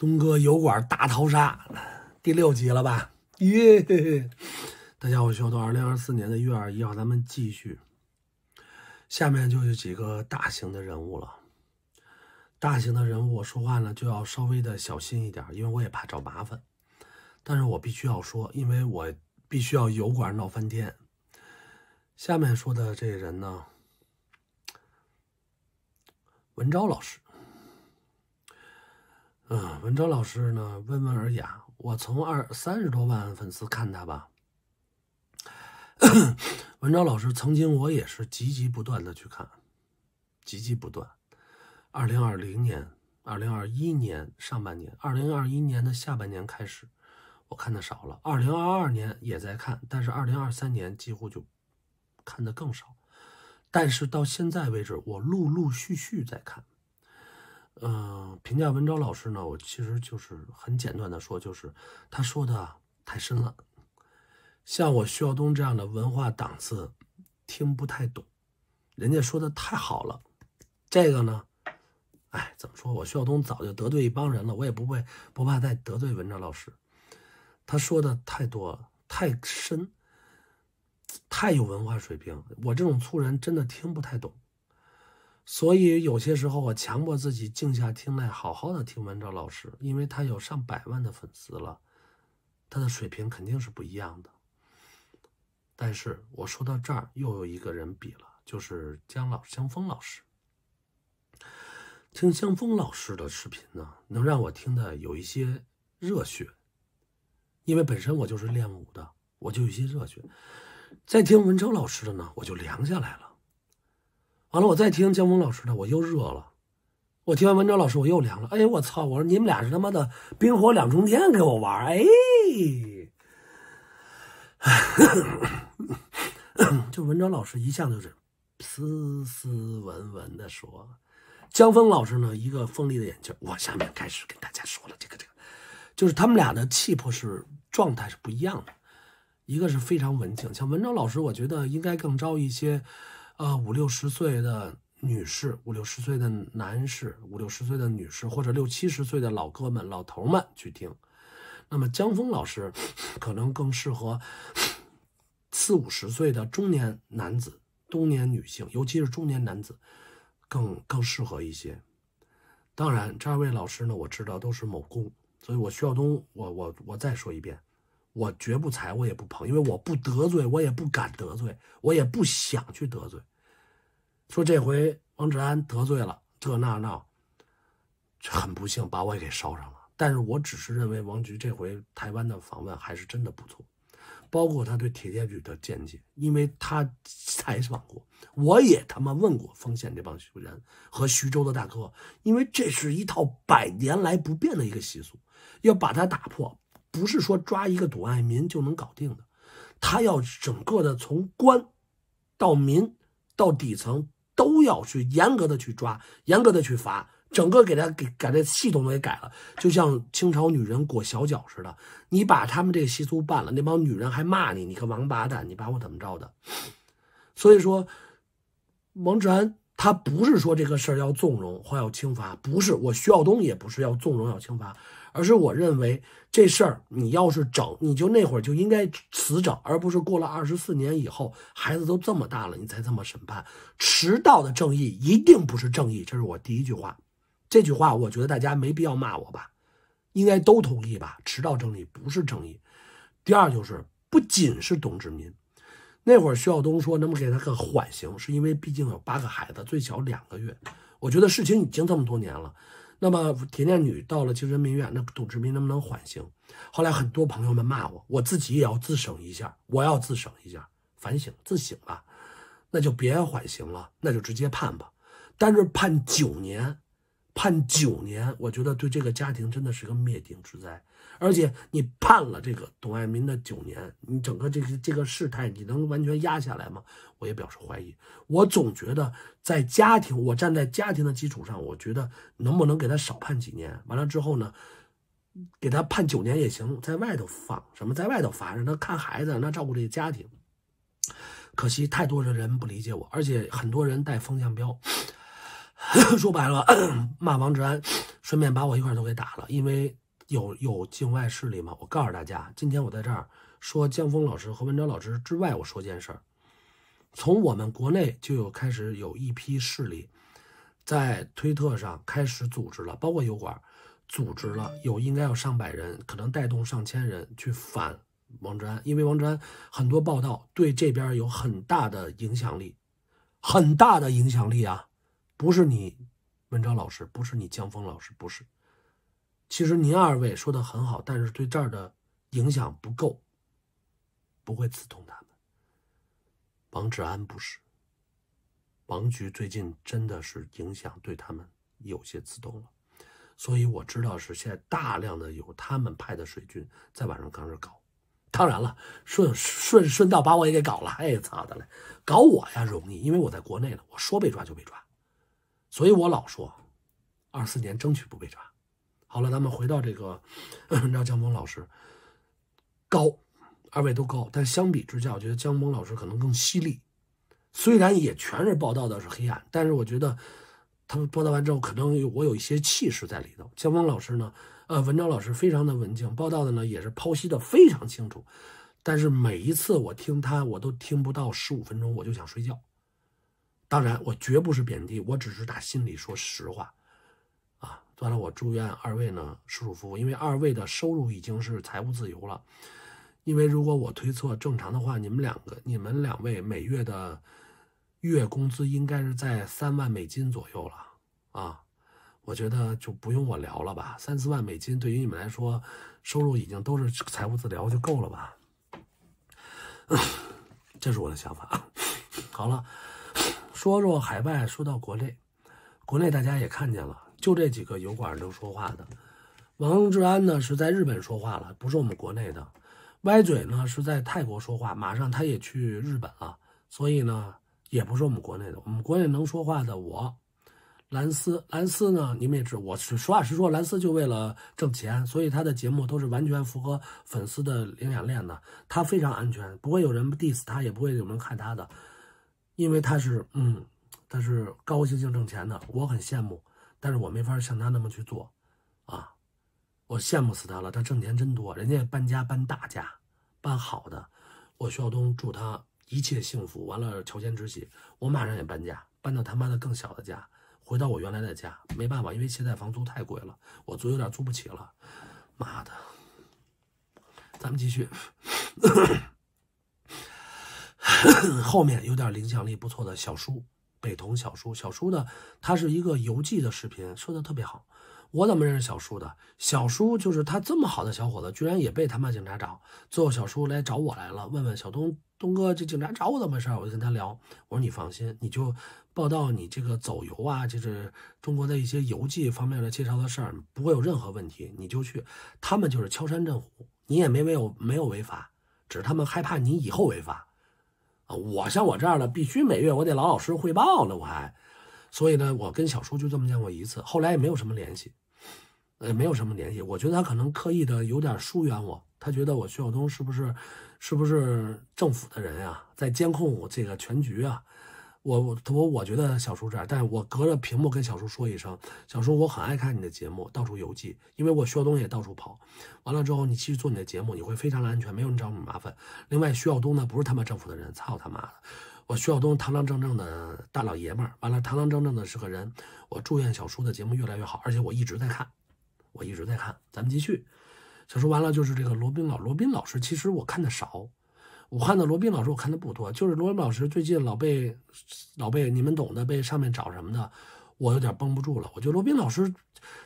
东哥油管大逃杀第六集了吧？耶！大家好，我是东哥。二零二四年的月二十一号，咱们继续。下面就是几个大型的人物了。大型的人物，我说话呢就要稍微的小心一点，因为我也怕找麻烦。但是我必须要说，因为我必须要油管闹翻天。下面说的这人呢，文昭老师。嗯，文钊老师呢，温文尔雅。我从二三十多万粉丝看他吧。文章老师曾经，我也是积极不断的去看，积极不断。二零二零年、二零二一年上半年、二零二一年的下半年开始，我看的少了。二零二二年也在看，但是二零二三年几乎就看的更少。但是到现在为止，我陆陆续续在看。嗯，评价文昭老师呢，我其实就是很简短的说，就是他说的太深了，像我徐耀东这样的文化档次听不太懂，人家说的太好了，这个呢，哎，怎么说我徐要东早就得罪一帮人了，我也不会不怕再得罪文昭老师，他说的太多了，太深，太有文化水平，我这种粗人真的听不太懂。所以有些时候，我强迫自己静下心来，好好的听文昭老师，因为他有上百万的粉丝了，他的水平肯定是不一样的。但是我说到这儿，又有一个人比了，就是江老江峰老师。听江峰老师的视频呢，能让我听的有一些热血，因为本身我就是练武的，我就有些热血。再听文昭老师的呢，我就凉下来了。完了，我再听江峰老师的，我又热了；我听完文章老师，我又凉了。哎，我操！我说你们俩是他妈的冰火两重天，给我玩！哎，就文章老师一向就是斯斯文文的说，江峰老师呢，一个锋利的眼镜。我下面开始跟大家说了，这个这个，就是他们俩的气魄是状态是不一样的，一个是非常文静，像文章老师，我觉得应该更招一些。呃，五六十岁的女士，五六十岁的男士，五六十岁的女士，或者六七十岁的老哥们、老头们去听，那么江峰老师可能更适合四五十岁的中年男子、中年女性，尤其是中年男子更更适合一些。当然，这二位老师呢，我知道都是某公，所以我徐晓东，我我我再说一遍，我绝不踩，我也不捧，因为我不得罪，我也不敢得罪，我也不想去得罪。说这回王志安得罪了这那那，很不幸把我也给捎上了。但是我只是认为王局这回台湾的访问还是真的不错，包括他对铁铁局的见解，因为他采访过，我也他妈问过丰县这帮人和徐州的大哥，因为这是一套百年来不变的一个习俗，要把它打破，不是说抓一个赌爱民就能搞定的，他要整个的从官到民到底层。都要去严格的去抓，严格的去罚，整个给他给改这系统都给改了，就像清朝女人裹小脚似的。你把他们这个习俗办了，那帮女人还骂你，你个王八蛋，你把我怎么着的？所以说，王志安他不是说这个事儿要纵容或要轻罚，不是我徐耀东也不是要纵容要轻罚。而是我认为这事儿你要是整，你就那会儿就应该死整，而不是过了二十四年以后，孩子都这么大了，你才这么审判。迟到的正义一定不是正义，这是我第一句话。这句话我觉得大家没必要骂我吧，应该都同意吧。迟到正义不是正义。第二就是，不仅是董志民，那会儿徐晓东说能不能给他个缓刑，是因为毕竟有八个孩子，最小两个月。我觉得事情已经这么多年了。那么，铁链女到了精神病院，那董志民能不能缓刑？后来很多朋友们骂我，我自己也要自省一下，我要自省一下，反省自省吧。那就别缓刑了，那就直接判吧。但是判九年。判九年，我觉得对这个家庭真的是个灭顶之灾。而且你判了这个董爱民的九年，你整个这个这个事态，你能完全压下来吗？我也表示怀疑。我总觉得在家庭，我站在家庭的基础上，我觉得能不能给他少判几年？完了之后呢，给他判九年也行，在外头放什么，在外头罚，让他看孩子，让他照顾这个家庭。可惜太多的人不理解我，而且很多人带风向标。说白了，骂王志安，顺便把我一块都给打了，因为有有境外势力嘛。我告诉大家，今天我在这儿说江峰老师和文章老师之外，我说件事儿，从我们国内就有开始有一批势力在推特上开始组织了，包括油管组织了，有应该有上百人，可能带动上千人去反王志安，因为王志安很多报道对这边有很大的影响力，很大的影响力啊。不是你，文章老师，不是你，江峰老师，不是。其实您二位说的很好，但是对这儿的影响不够，不会刺痛他们。王志安不是，王局最近真的是影响对他们有些刺痛了。所以我知道是现在大量的有他们派的水军在晚上开始搞。当然了，顺顺顺道把我也给搞了。哎，操的嘞，搞我呀容易，因为我在国内呢，我说被抓就被抓。所以我老说，二四年争取不被抓。好了，咱们回到这个，嗯，知江峰老师高，二位都高，但相比之下，我觉得江峰老师可能更犀利。虽然也全是报道的是黑暗，但是我觉得他们报道完之后，可能我有一些气势在里头。江峰老师呢，呃，文章老师非常的文静，报道的呢也是剖析的非常清楚。但是每一次我听他，我都听不到十五分钟，我就想睡觉。当然，我绝不是贬低，我只是打心里说实话，啊，算了，我祝愿二位呢舒舒服服，因为二位的收入已经是财务自由了。因为如果我推测正常的话，你们两个，你们两位每月的月工资应该是在三万美金左右了啊，我觉得就不用我聊了吧，三四万美金对于你们来说，收入已经都是财务自由，就够了吧？这是我的想法。好了。说说海外，说到国内，国内大家也看见了，就这几个油管能说话的。王志安呢是在日本说话了，不是我们国内的。歪嘴呢是在泰国说话，马上他也去日本了，所以呢也不是我们国内的。我们国内能说话的我，蓝斯，蓝斯呢你们也知，我是实话实说，蓝斯就为了挣钱，所以他的节目都是完全符合粉丝的领养链的，他非常安全，不会有人 diss 他，也不会有人看他的。因为他是，嗯，他是高高兴兴挣钱的，我很羡慕，但是我没法像他那么去做，啊，我羡慕死他了，他挣钱真多，人家搬家搬大家，搬好的，我徐晓东祝他一切幸福，完了乔迁之喜，我马上也搬家，搬到他妈的更小的家，回到我原来的家，没办法，因为现在房租太贵了，我租有点租不起了，妈的，咱们继续。后面有点影响力不错的小叔，北童小叔。小叔呢，他是一个游记的视频，说的特别好。我怎么认识小叔的？小叔就是他这么好的小伙子，居然也被他妈警察找。最后小叔来找我来了，问问小东东哥，这警察找我怎么回事？我就跟他聊，我说你放心，你就报道你这个走游啊，就是中国的一些游记方面的介绍的事儿，不会有任何问题，你就去。他们就是敲山震虎，你也没没有没有违法，只是他们害怕你以后违法。我像我这样的，必须每月我得老老实实汇报呢。我还，所以呢，我跟小叔就这么见过一次，后来也没有什么联系，呃，没有什么联系。我觉得他可能刻意的有点疏远我，他觉得我徐晓东是不是，是不是政府的人啊，在监控我这个全局啊。我我我我觉得小叔这样，但是我隔着屏幕跟小叔说一声，小叔，我很爱看你的节目，到处邮寄，因为我需要东也到处跑。完了之后，你继续做你的节目，你会非常的安全，没有人找你麻烦。另外，徐晓东呢不是他妈政府的人，操他妈的！我徐晓东堂堂正正的大老爷们儿，完了堂堂正正的是个人。我祝愿小叔的节目越来越好，而且我一直在看，我一直在看。咱们继续，小叔完了就是这个罗宾老罗宾老师，其实我看的少。武汉的罗宾老师，我看的不多，就是罗宾老师最近老被老被你们懂的被上面找什么的，我有点绷不住了。我觉得罗宾老师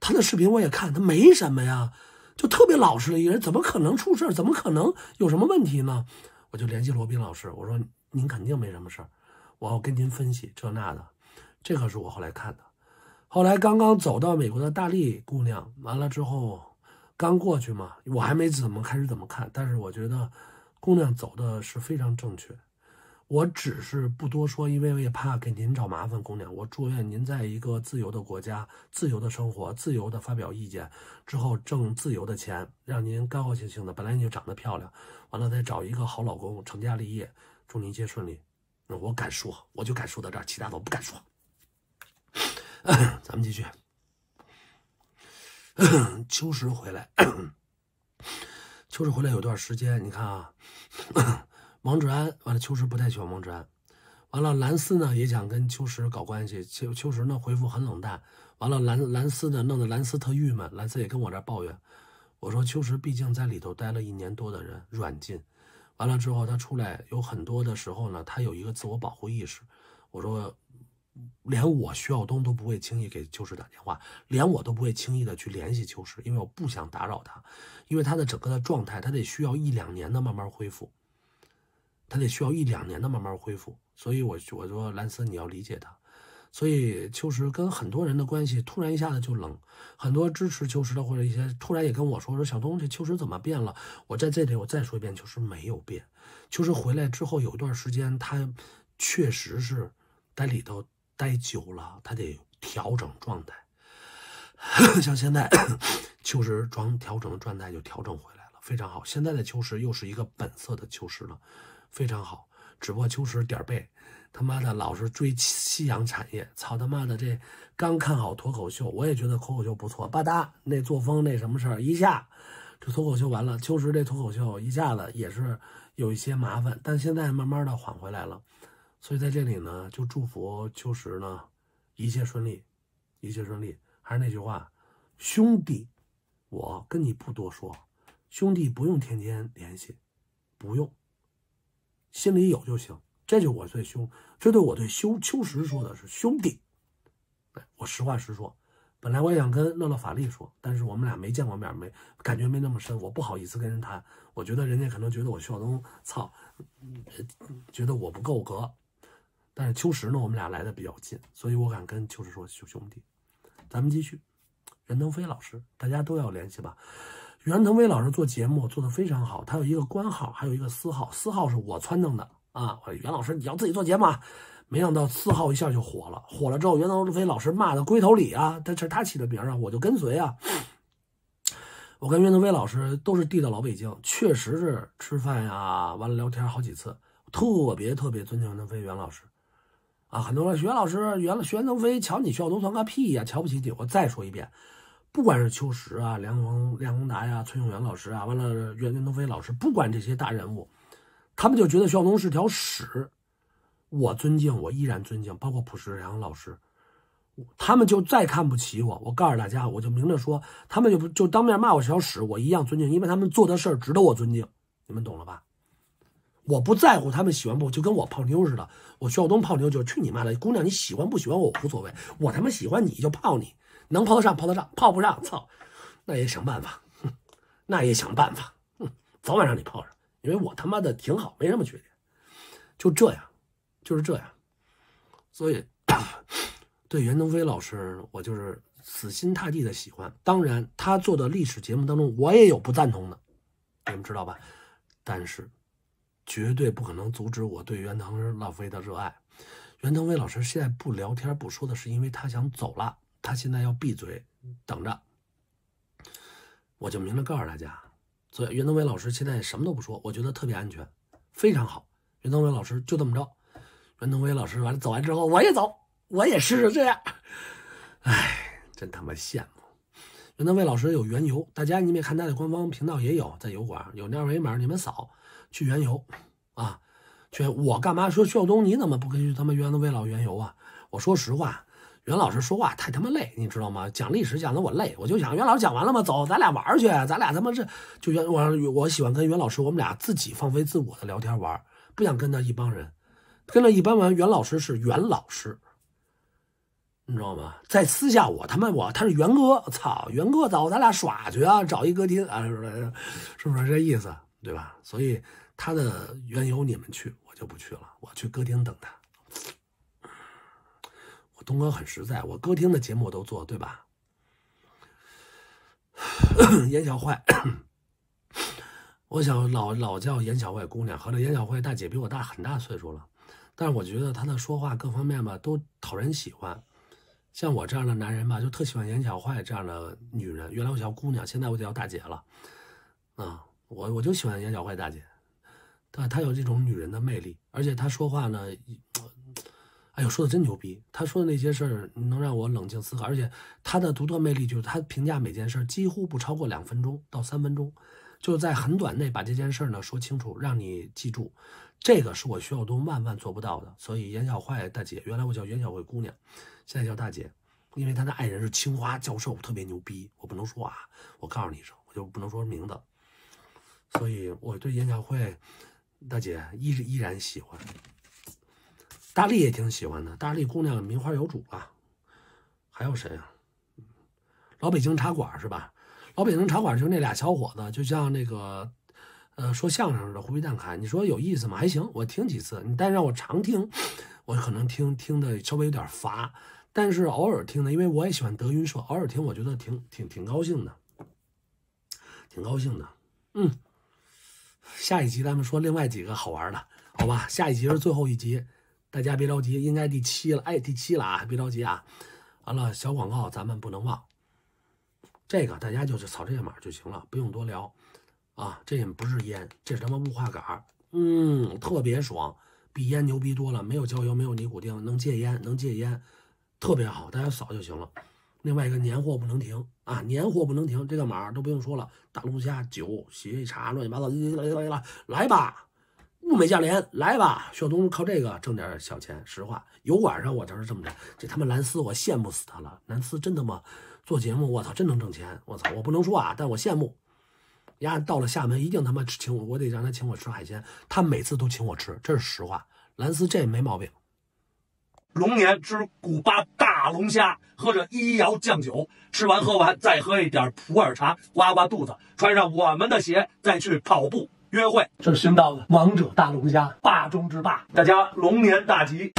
他的视频我也看，他没什么呀，就特别老实的一个人，怎么可能出事儿？怎么可能有什么问题呢？我就联系罗宾老师，我说您肯定没什么事儿，我要跟您分析这那的。这可是我后来看的。后来刚刚走到美国的大力姑娘，完了之后刚过去嘛，我还没怎么开始怎么看，但是我觉得。姑娘走的是非常正确，我只是不多说，因为我也怕给您找麻烦。姑娘，我祝愿您在一个自由的国家，自由的生活，自由的发表意见，之后挣自由的钱，让您高高兴兴的。本来你就长得漂亮，完了再找一个好老公，成家立业，祝您一切顺利。我敢说，我就敢说到这儿，其他我不敢说。咱们继续。秋实回来。秋实回来有段时间，你看啊，王志安完了，秋实不太喜欢王志安，完了蓝斯呢也想跟秋实搞关系，秋秋实呢回复很冷淡，完了蓝蓝斯呢弄得蓝斯特郁闷，蓝斯也跟我这抱怨，我说秋实毕竟在里头待了一年多的人软禁，完了之后他出来有很多的时候呢，他有一个自我保护意识，我说。连我徐晓东都不会轻易给邱实打电话，连我都不会轻易的去联系邱实。因为我不想打扰他，因为他的整个的状态，他得需要一两年的慢慢恢复，他得需要一两年的慢慢恢复。所以，我我说，兰斯你要理解他。所以，邱实跟很多人的关系突然一下子就冷，很多支持邱实的或者一些突然也跟我说说，小东这邱实怎么变了？我在这里我再说一遍，邱石没有变，邱石回来之后有一段时间，他确实是在里头。待久了，他得调整状态。像现在，秋实装调整的状态就调整回来了，非常好。现在的秋实又是一个本色的秋实了，非常好。只不过秋实点儿背，他妈的，老是追夕阳产业，操他妈的！这刚看好脱口秀，我也觉得脱口秀不错，吧嗒那作风那什么事儿，一下就脱口秀完了。秋实这脱口秀一下子也是有一些麻烦，但现在慢慢的缓回来了。所以在这里呢，就祝福秋实呢，一切顺利，一切顺利。还是那句话，兄弟，我跟你不多说，兄弟不用天天联系，不用，心里有就行。这就我最兄，这对我对秋秋实说的是兄弟。我实话实说，本来我想跟乐乐法力说，但是我们俩没见过面，没感觉没那么深，我不好意思跟人谈。我觉得人家可能觉得我笑东操，觉得我不够格。但是秋实呢，我们俩来的比较近，所以我敢跟秋实说兄兄弟，咱们继续。袁腾飞老师，大家都要联系吧。袁腾飞老师做节目做得非常好，他有一个官号，还有一个私号，私号是我撺弄的啊。袁老师你要自己做节目，没想到私号一下就火了，火了之后袁腾飞老师骂的龟头里啊，这是他起的名啊，我就跟随啊。我跟袁腾飞老师都是地道老北京，确实是吃饭呀，完了聊天好几次，特别特别尊敬袁腾飞袁老师。啊，很多人，徐元老师、袁、徐元腾飞，瞧你徐晓东算个屁呀！瞧不起你。我再说一遍，不管是秋实啊、梁宏、梁宏达呀、崔永元老师啊，完了、袁袁腾飞老师，不管这些大人物，他们就觉得徐晓东是条屎。我尊敬，我依然尊敬，包括朴世良老师。他们就再看不起我，我告诉大家，我就明着说，他们就不就当面骂我小屎，我一样尊敬，因为他们做的事儿值得我尊敬。你们懂了吧？我不在乎他们喜欢不，就跟我泡妞似的。我徐晓东泡妞就是去你妈的，姑娘你喜欢不喜欢我无所谓，我他妈喜欢你就泡你，能泡得上泡得上，泡不上操，那也想办法，哼，那也想办法，哼，早晚让你泡上，因为我他妈的挺好，没什么缺点，就这样，就是这样。所以对袁腾飞老师，我就是死心塌地的喜欢。当然，他做的历史节目当中，我也有不赞同的，你们知道吧？但是。绝对不可能阻止我对袁腾飞的热爱。袁腾飞老师现在不聊天不说的是，因为他想走了，他现在要闭嘴，等着。我就明着告诉大家，所以袁腾飞老师现在什么都不说，我觉得特别安全，非常好。袁腾飞老师就这么着。袁腾飞老师完了走完之后，我也走，我也试试这样。哎，真他妈羡慕袁腾飞老师有原油，大家你们看他的官方频道也有，在油管有二维码，你们扫。去原油，啊，去我干嘛说薛晓东？你怎么不跟去他妈原子威老原油啊？我说实话，袁老师说话太他妈累，你知道吗？讲历史讲的我累，我就想袁老师讲完了吗？走，咱俩玩去，咱俩他妈这就袁我我喜欢跟袁老师，我们俩自己放飞自我的聊天玩，不想跟那一帮人，跟了一帮人。袁老师是袁老师，你知道吗？在私下我他妈我他是袁哥，操袁哥，走，咱俩耍去啊，找一歌厅啊，是不是这意思？对吧？所以他的缘由你们去，我就不去了。我去歌厅等他。我东哥很实在，我歌厅的节目我都做，对吧？颜 小坏，我想老老叫颜小坏姑娘，合着颜小坏大姐比我大很大岁数了，但是我觉得她的说话各方面吧都讨人喜欢。像我这样的男人吧，就特喜欢颜小坏这样的女人。原来我叫姑娘，现在我得叫大姐了啊。我我就喜欢颜小坏大姐，她她有这种女人的魅力，而且她说话呢，哎呦，说的真牛逼！她说的那些事儿能让我冷静思考，而且她的独特魅力就是她评价每件事几乎不超过两分钟到三分钟，就在很短内把这件事儿呢说清楚，让你记住。这个是我徐晓东万万做不到的。所以颜小坏大姐，原来我叫颜小慧姑娘，现在叫大姐，因为她的爱人是清华教授，特别牛逼，我不能说啊，我告诉你一声，我就不能说名字。所以，我对演唱会，大姐依依然喜欢，大力也挺喜欢的。大力姑娘名花有主了，还有谁啊？老北京茶馆是吧？老北京茶馆就那俩小伙子，就像那个，呃，说相声似的，胡皮蛋开。你说有意思吗？还行，我听几次，你但让我常听，我可能听听得稍微有点乏。但是偶尔听的，因为我也喜欢德云社，偶尔听我觉得挺挺挺高兴的，挺高兴的，嗯。下一集咱们说另外几个好玩的，好吧？下一集是最后一集，大家别着急，应该第七了，哎，第七了啊，别着急啊。完了，小广告咱们不能忘，这个大家就是扫这个码就行了，不用多聊啊。这也不是烟，这是他妈雾化杆，嗯，特别爽，比烟牛逼多了，没有焦油，没有尼古丁，能戒烟，能戒烟，特别好，大家扫就行了。另外一个年货不能停。啊，年货不能停，这个码都不用说了，大龙虾、酒、喜茶，乱七八糟，来来来来来，吧，物美价廉，来吧，小东靠这个挣点小钱，实话，油管上我就是这么着，这他妈兰斯我羡慕死他了，兰斯真他妈做节目，我操真能挣钱，我操我不能说啊，但我羡慕，丫到了厦门一定他妈请我，我得让他请我吃海鲜，他每次都请我吃，这是实话，兰斯这没毛病，龙年之古巴大。大龙虾喝着一窑酱酒，吃完喝完，再喝一点普洱茶，刮刮肚子，穿上我们的鞋，再去跑步约会。这是新到的王者大龙虾，霸中之霸。大家龙年大吉！